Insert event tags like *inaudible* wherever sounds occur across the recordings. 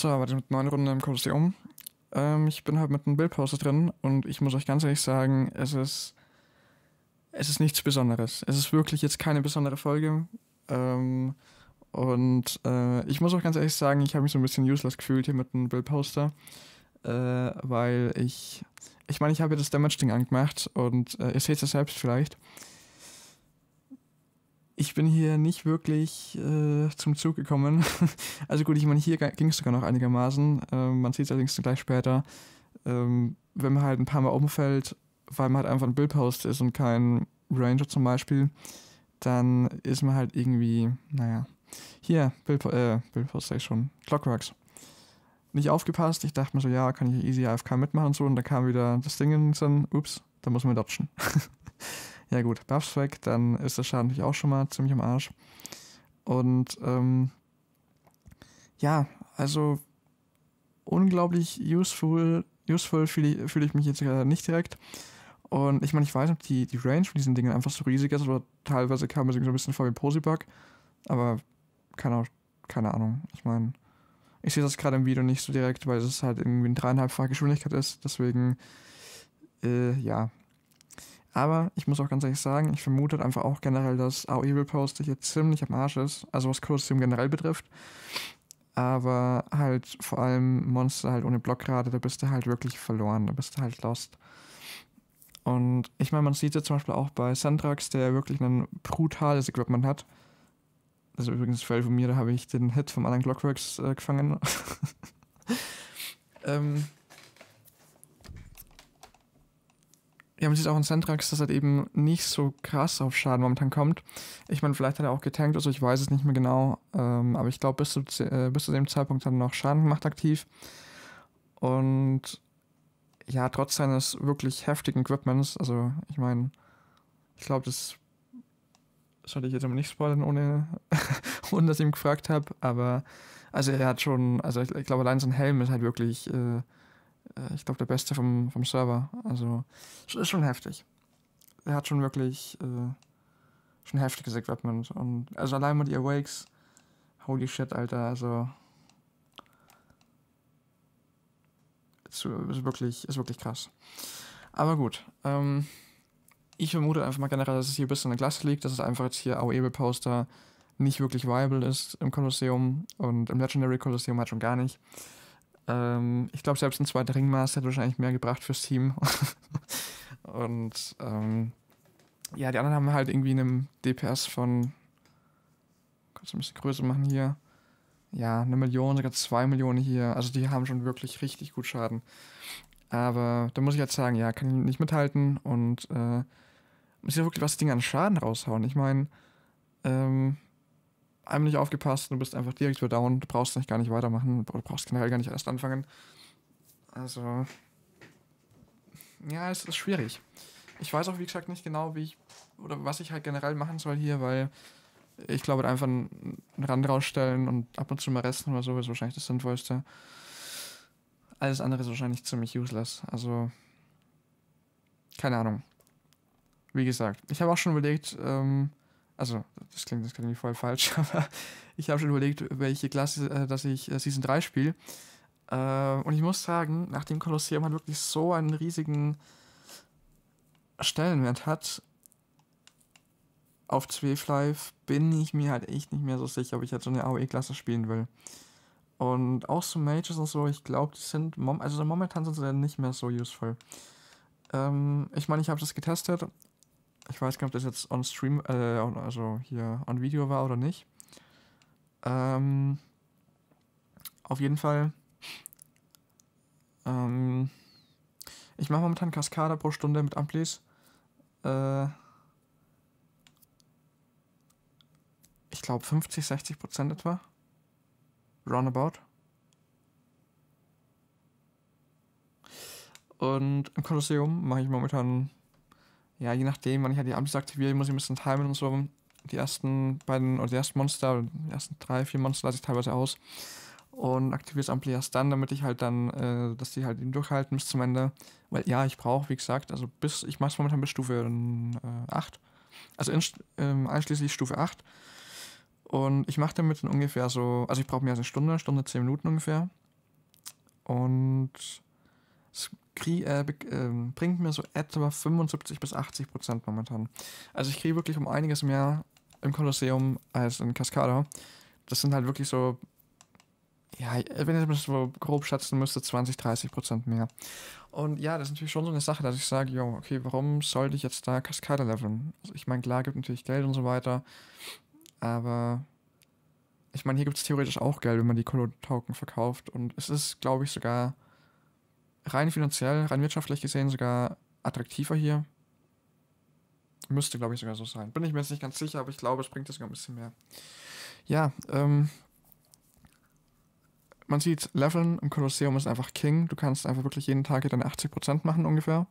So, aber mit neun Runden im Kolosseum. Ähm, ich bin halt mit einem Bildpause drin und ich muss euch ganz ehrlich sagen, es ist. Es ist nichts Besonderes. Es ist wirklich jetzt keine besondere Folge. Ähm, und äh, ich muss auch ganz ehrlich sagen, ich habe mich so ein bisschen useless gefühlt hier mit einem Bildposter. Äh, weil ich. Ich meine, ich habe ja das Damage-Ding angemacht und äh, ihr seht es ja selbst vielleicht ich bin hier nicht wirklich äh, zum Zug gekommen. *laughs* also gut, ich meine, hier ging es sogar noch einigermaßen. Ähm, man sieht es allerdings gleich später. Ähm, wenn man halt ein paar Mal umfällt, weil man halt einfach ein Billpost ist und kein Ranger zum Beispiel, dann ist man halt irgendwie, naja. Hier, Billpo äh, Billpost sag ich schon, Clockworks. Nicht aufgepasst, ich dachte mir so, ja, kann ich easy AFK mitmachen und so, und da kam wieder das Ding in den Sinn, ups, da muss man dodgen. *laughs* Ja gut, Buffs weg, dann ist der Schaden natürlich auch schon mal ziemlich am Arsch. Und ähm, ja, also unglaublich useful, useful fühle ich, fühl ich mich jetzt gerade äh, nicht direkt. Und ich meine, ich weiß nicht, ob die, die Range von diesen Dingen einfach so riesig ist oder teilweise kam es so ein bisschen vor wie Posibug. Aber keine, keine Ahnung. Ich meine, ich sehe das gerade im Video nicht so direkt, weil es halt irgendwie eine dreieinhalbfache Geschwindigkeit ist. Deswegen, äh, ja, aber ich muss auch ganz ehrlich sagen, ich vermute halt einfach auch generell, dass AOE Evil hier ziemlich am Arsch ist, also was Kolosseum generell betrifft. Aber halt vor allem Monster halt ohne Blockrate, da bist du halt wirklich verloren, da bist du halt lost. Und ich meine, man sieht ja zum Beispiel auch bei Sandrax, der wirklich ein brutales Equipment hat. Das also ist übrigens Fall von mir, da habe ich den Hit vom anderen Glockworks äh, gefangen. *laughs* ähm, Ja, man sieht auch in Centrax, dass er halt eben nicht so krass auf Schaden momentan kommt. Ich meine, vielleicht hat er auch getankt, also ich weiß es nicht mehr genau. Ähm, aber ich glaube, bis, zu, äh, bis zu dem Zeitpunkt hat er noch Schaden gemacht aktiv. Und ja, trotz seines wirklich heftigen Equipments, also ich meine, ich glaube, das sollte ich jetzt aber nicht spoilern, ohne, *laughs* ohne dass ich ihn gefragt habe. Aber also er hat schon, also ich, ich glaube, allein sein Helm ist halt wirklich. Äh, äh, ich glaube, der beste vom, vom Server. Also es ist schon heftig. Er hat schon wirklich äh, schon heftiges Equipment. Und also allein mit ihr Wakes, holy shit, Alter, also. Ist, wirklich, ist wirklich krass. Aber gut, ähm, ich vermute einfach mal generell, dass es hier ein bisschen in der Glasse liegt, dass es einfach jetzt hier AOE-Poster nicht wirklich viable ist im Kolosseum und im Legendary Kolosseum halt schon gar nicht. Ähm, ich glaube, selbst ein zweiter Ringmaster hätte wahrscheinlich mehr gebracht fürs Team. *laughs* und ähm, ja, die anderen haben halt irgendwie einen DPS von. Kannst du ein bisschen größer machen hier. Ja, eine Million, sogar zwei Millionen hier. Also die haben schon wirklich richtig gut Schaden. Aber da muss ich jetzt sagen, ja, kann ich nicht mithalten und äh, muss ja wirklich was Ding an Schaden raushauen. Ich meine, ähm, einem nicht aufgepasst du bist einfach direkt wieder down. Du brauchst nicht gar nicht weitermachen. Du brauchst generell gar nicht erst anfangen. Also, ja, es ist schwierig. Ich weiß auch, wie gesagt, nicht genau, wie ich oder was ich halt generell machen soll hier, weil ich glaube, einfach einen Rand rausstellen und ab und zu mal resten oder so ist wahrscheinlich das Sinnvollste. Alles andere ist wahrscheinlich ziemlich useless. Also, keine Ahnung. Wie gesagt, ich habe auch schon überlegt, ähm, also das klingt, jetzt klingt voll falsch, *laughs* aber ich habe schon überlegt, welche Klasse, äh, dass ich äh, Season 3 spiele. Äh, und ich muss sagen, nachdem Kolosseum halt wirklich so einen riesigen Stellenwert hat, auf 12 Live bin ich mir halt echt nicht mehr so sicher, ob ich halt so eine AOE-Klasse spielen will. Und auch so Mages und so, ich glaube, die sind, mom also momentan sind sie dann nicht mehr so useful. Ähm, ich meine, ich habe das getestet ich weiß gar nicht, ob das jetzt on Stream, äh, also hier on Video war oder nicht. Ähm, auf jeden Fall. Ähm, ich mache momentan Kaskade pro Stunde mit Amplis. Äh, ich glaube 50, 60 Prozent etwa. Roundabout. Und im Kolosseum mache ich momentan ja, je nachdem, wann ich halt die Amps aktiviere, muss ich ein bisschen timen und so. Die ersten beiden oder die ersten Monster, die ersten drei, vier Monster lasse ich teilweise aus und aktiviere das Ampli erst dann, damit ich halt dann, äh, dass die halt eben durchhalten bis zum Ende. Weil ja, ich brauche, wie gesagt, also bis, ich mache es momentan bis Stufe äh, 8. Also in, äh, einschließlich Stufe 8. Und ich mache damit dann ungefähr so, also ich brauche mehr als eine Stunde, Stunde, 10 Minuten ungefähr. Und es krieg, äh, ähm, bringt mir so etwa 75 bis 80 Prozent momentan. Also ich kriege wirklich um einiges mehr im Kolosseum als in Cascada. Das sind halt wirklich so, ja, wenn ich das so grob schätzen müsste, 20, 30 Prozent mehr. Und ja, das ist natürlich schon so eine Sache, dass ich sage, jo, okay, warum sollte ich jetzt da Cascada leveln? Also ich meine, klar gibt natürlich Geld und so weiter, aber ich meine, hier gibt es theoretisch auch Geld, wenn man die colo token verkauft und es ist, glaube ich, sogar rein finanziell, rein wirtschaftlich gesehen sogar attraktiver hier. Müsste, glaube ich, sogar so sein. Bin ich mir jetzt nicht ganz sicher, aber ich glaube, es bringt das sogar ein bisschen mehr. Ja, ähm, man sieht, Leveln im Kolosseum ist einfach King. Du kannst einfach wirklich jeden Tag hier deine 80% machen ungefähr.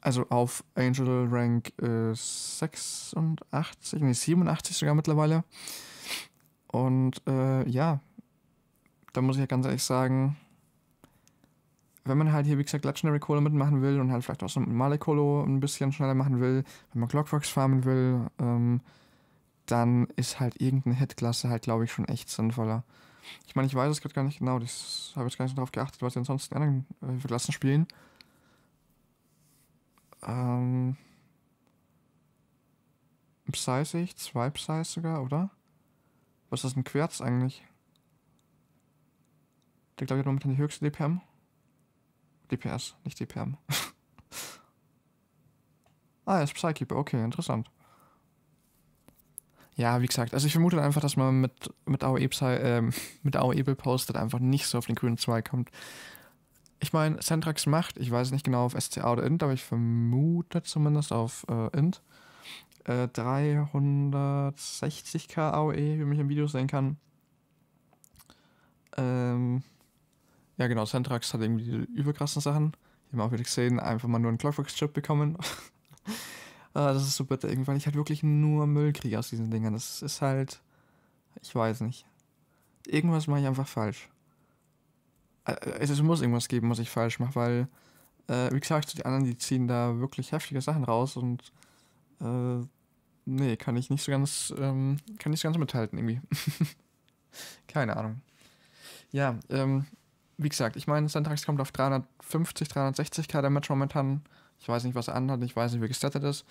Also auf Angel Rank äh, 86, nee, 87 sogar mittlerweile. Und äh, ja, da muss ich ja ganz ehrlich sagen, wenn man halt hier, wie gesagt, Legendary Kohle mitmachen will und halt vielleicht auch so normale Kohle ein bisschen schneller machen will, wenn man Clockworks farmen will, ähm, dann ist halt irgendeine Hitklasse halt, glaube ich, schon echt sinnvoller. Ich meine, ich weiß es gerade gar nicht genau, das habe jetzt gar nicht so drauf geachtet, was sie ansonsten in anderen äh, Klassen spielen. Ähm. Psychic, zwei Psy sogar, oder? Was ist denn Querz eigentlich? Der glaube ich hat momentan die höchste DPM. DPS, nicht DPM. *laughs* ah, er ist Psykeeper, okay, interessant. Ja, wie gesagt, also ich vermute einfach, dass man mit, mit AOE, Psy, ähm, *laughs* mit AOE bepostet einfach nicht so auf den grünen 2 kommt. Ich meine, Centrax macht, ich weiß nicht genau auf SCA oder Int, aber ich vermute zumindest auf äh, Int. Äh, 360k AOE, wie man mich im Video sehen kann. Ähm, ja, genau, Centrax hat irgendwie diese überkrassen Sachen. Die haben auch wieder gesehen, einfach mal nur einen Clockworks-Chip bekommen. *laughs* äh, das ist so bitter irgendwie, weil ich halt wirklich nur Müll kriege aus diesen Dingern. Das ist halt. Ich weiß nicht. Irgendwas mache ich einfach falsch. Äh, äh, es, es, muss irgendwas geben, was ich falsch mache, weil, äh, wie gesagt, die anderen, die ziehen da wirklich heftige Sachen raus und. Äh, nee, kann ich nicht so ganz. Ähm, kann nicht so ganz mithalten irgendwie. *laughs* Keine Ahnung. Ja, ähm, wie gesagt, ich meine, Syntax kommt auf 350, 360k der Match momentan. Ich weiß nicht, was er anhat, ich weiß nicht, wie gestattet ist.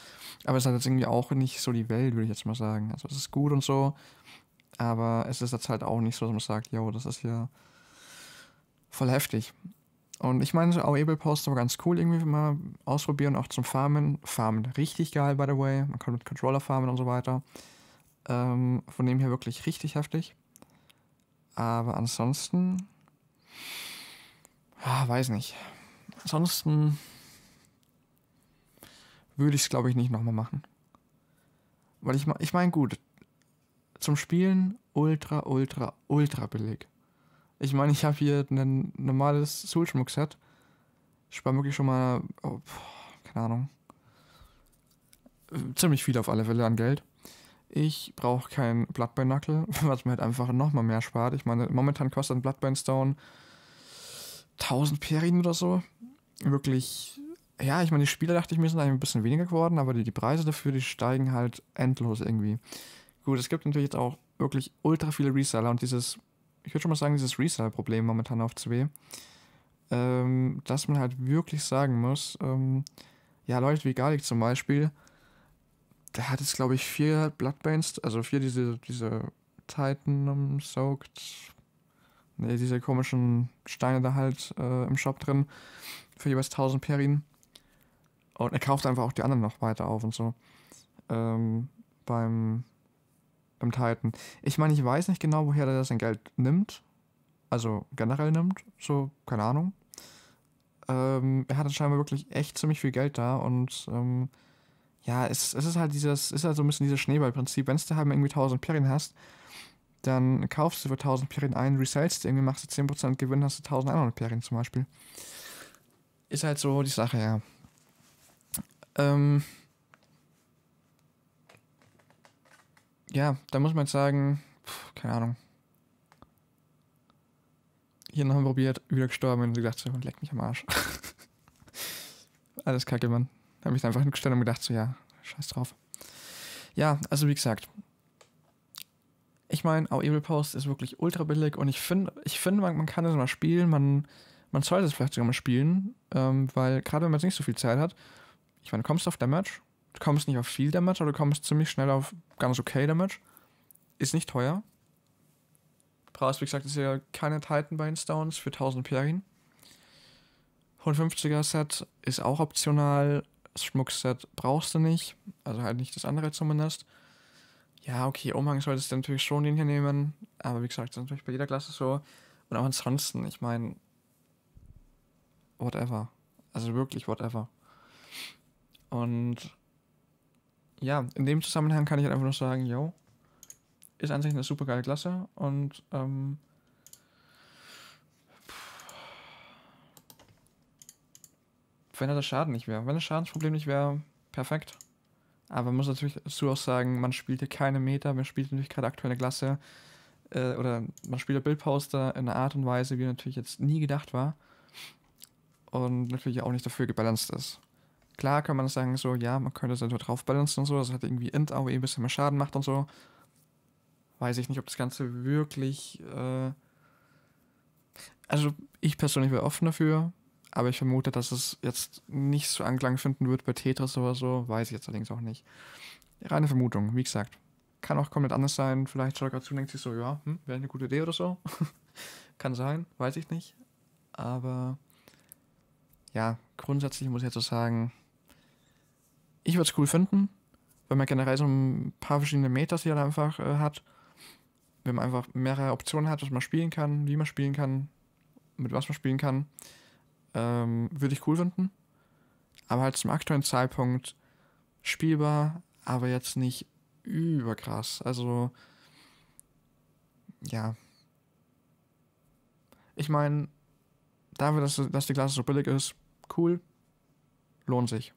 Aber es ist halt jetzt irgendwie auch nicht so die Welt, würde ich jetzt mal sagen. Also es ist gut und so. Aber es ist jetzt halt auch nicht so, dass man sagt, yo, das ist ja voll heftig. Und ich meine, so Able Post war ganz cool, irgendwie mal ausprobieren, auch zum Farmen. Farmen richtig geil, by the way. Man kann mit Controller farmen und so weiter. Ähm, von dem her wirklich richtig heftig. Aber ansonsten Ah, weiß nicht. Ansonsten würde ich es, glaube ich, nicht nochmal machen. Weil ich, ich meine, gut, zum Spielen ultra, ultra, ultra billig. Ich meine, ich habe hier ein normales Soulschmuck-Set. Ich spare wirklich schon mal, oh, keine Ahnung, ziemlich viel auf alle Fälle an Geld. Ich brauche kein Bloodband Knuckle, *laughs* was mir halt einfach nochmal mehr spart. Ich meine, momentan kostet ein Bloodband Stone 1000 Perien oder so. Wirklich, ja, ich meine, die Spiele, dachte ich mir, sind ein bisschen weniger geworden, aber die, die Preise dafür, die steigen halt endlos irgendwie. Gut, es gibt natürlich jetzt auch wirklich ultra viele Reseller und dieses, ich würde schon mal sagen, dieses Reseller-Problem momentan auf 2, ähm, dass man halt wirklich sagen muss, ähm, ja, Leute wie Garlic zum Beispiel, der hat jetzt, glaube ich, vier Bloodbanes, also vier diese, diese Titan-Soaked nee, diese komischen Steine da halt äh, im Shop drin für jeweils 1000 Perin. Und er kauft einfach auch die anderen noch weiter auf und so. Ähm, beim, beim Titan. Ich meine, ich weiß nicht genau, woher er sein Geld nimmt. Also generell nimmt. So, keine Ahnung. Ähm, er hat scheinbar wirklich echt ziemlich viel Geld da und ähm, ja, es, es ist halt dieses, ist halt so ein bisschen dieses Schneeballprinzip. Wenn du halt irgendwie 1000 Perien hast, dann kaufst du für 1000 Perien ein, resellst irgendwie, machst du 10% Gewinn, hast du 1100 Perien zum Beispiel. Ist halt so die Sache, ja. Ähm ja, da muss man jetzt sagen, pf, keine Ahnung. Hier nochmal probiert, wieder gestorben und gedacht, so, leck mich am Arsch. *laughs* Alles kacke, Mann. Da habe ich dann einfach hingestellt und gedacht, so, ja, scheiß drauf. Ja, also wie gesagt, ich meine, auch oh, Evil Post ist wirklich ultra billig und ich finde, ich finde, man, man kann das mal spielen, man, man sollte es vielleicht sogar mal spielen, ähm, weil gerade wenn man jetzt nicht so viel Zeit hat, ich meine, du kommst auf Damage, du kommst nicht auf viel Damage, aber du kommst ziemlich schnell auf ganz okay Damage. Ist nicht teuer. Brauchst, wie gesagt, ist ja keine Titan bei Downs für 1000 Perin. 150er Set ist auch optional. Das Schmuckset brauchst du nicht. Also halt nicht das andere zumindest. Ja, okay, Umhang solltest du natürlich schon den hier nehmen. Aber wie gesagt, das ist natürlich bei jeder Klasse so. Und auch ansonsten, ich meine, whatever. Also wirklich whatever. Und ja, in dem Zusammenhang kann ich halt einfach nur sagen, yo, ist an sich eine super geile Klasse und ähm, wenn er das Schaden nicht wäre, wenn das Schadensproblem nicht wäre, perfekt. Aber man muss natürlich dazu auch sagen, man spielt hier keine Meta, man spielt natürlich gerade aktuell eine Klasse äh, oder man spielt Bildposter in einer Art und Weise, wie natürlich jetzt nie gedacht war und natürlich auch nicht dafür gebalanced ist. Klar kann man sagen, so, ja, man könnte es einfach drauf balancen und so, dass halt irgendwie Int AOE eh ein bisschen mehr Schaden macht und so. Weiß ich nicht, ob das Ganze wirklich. Äh also, ich persönlich wäre offen dafür aber ich vermute, dass es jetzt nicht so Anklang finden wird bei Tetris oder so. Weiß ich jetzt allerdings auch nicht. Reine Vermutung, wie gesagt. Kann auch komplett anders sein. Vielleicht schaut dazu denkt sich so, ja, hm, wäre eine gute Idee oder so. *laughs* Kann sein, weiß ich nicht. Aber ja, grundsätzlich muss ich jetzt so sagen, ich würde es cool finden, weil man generell so ein paar verschiedene Metas hier einfach äh, hat. Wenn man einfach mehrere Optionen hat, was man spielen kann, wie man spielen kann, mit was man spielen kann ähm, würde ich cool finden. Aber halt zum aktuellen Zeitpunkt spielbar, aber jetzt nicht überkrass. Also, ja. Ich meine, dafür, dass, dass die Klasse so billig ist, cool, lohnt sich.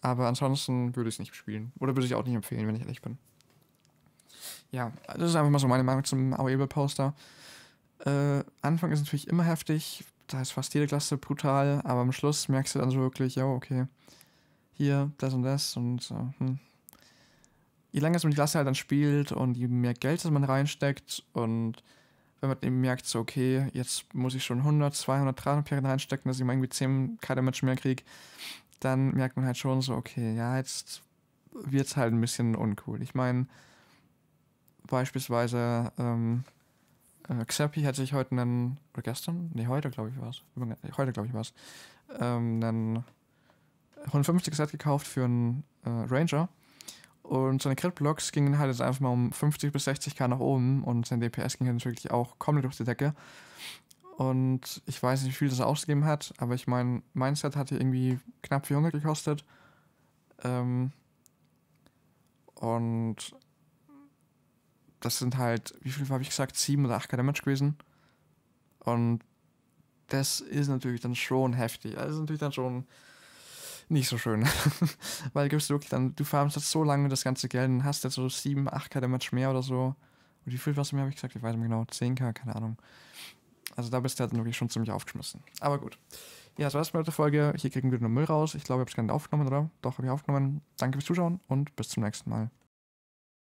Aber ansonsten würde ich es nicht spielen. Oder würde ich auch nicht empfehlen, wenn ich ehrlich bin. Ja, das ist einfach mal so meine Meinung zum Auebel-Poster. Äh, Anfang ist natürlich immer heftig, da ist fast jede Klasse brutal, aber am Schluss merkst du dann so wirklich, ja, okay, hier, das und das und so. Äh, hm. Je länger man die Klasse halt dann spielt und je mehr Geld das man reinsteckt und wenn man eben merkt, so, okay, jetzt muss ich schon 100, 200, 300 Perlen reinstecken, dass ich mal irgendwie 10 keine Menschen mehr kriege, dann merkt man halt schon so, okay, ja, jetzt wird es halt ein bisschen uncool. Ich meine, beispielsweise, ähm, äh, Xerpi hat sich heute einen, oder gestern? Nee, heute glaube ich war es. Heute glaube ich war es. Ähm, einen 150 Set gekauft für einen äh, Ranger. Und seine Crit-Blocks gingen halt jetzt einfach mal um 50 bis 60k nach oben und sein DPS ging halt natürlich auch komplett durch die Decke. Und ich weiß nicht, wie viel das ausgegeben hat, aber ich meine, mein Set hatte irgendwie knapp 400 gekostet. Ähm, und das sind halt, wie viel habe ich gesagt, sieben oder acht Damage gewesen. Und das ist natürlich dann schon heftig. Also, das ist natürlich dann schon nicht so schön. *laughs* Weil gibst du wirklich dann, du farmst jetzt halt so lange das ganze Geld und hast jetzt so 7, 8k Damage mehr oder so. Und wie viel was mehr habe ich gesagt? Ich weiß nicht genau, 10k, keine Ahnung. Also da bist du halt wirklich schon ziemlich aufgeschmissen. Aber gut. Ja, das war's mit der Folge. Hier kriegen wir nur Müll raus. Ich glaube, ich habe es gar nicht aufgenommen, oder? Doch, habe ich aufgenommen. Danke fürs Zuschauen und bis zum nächsten Mal.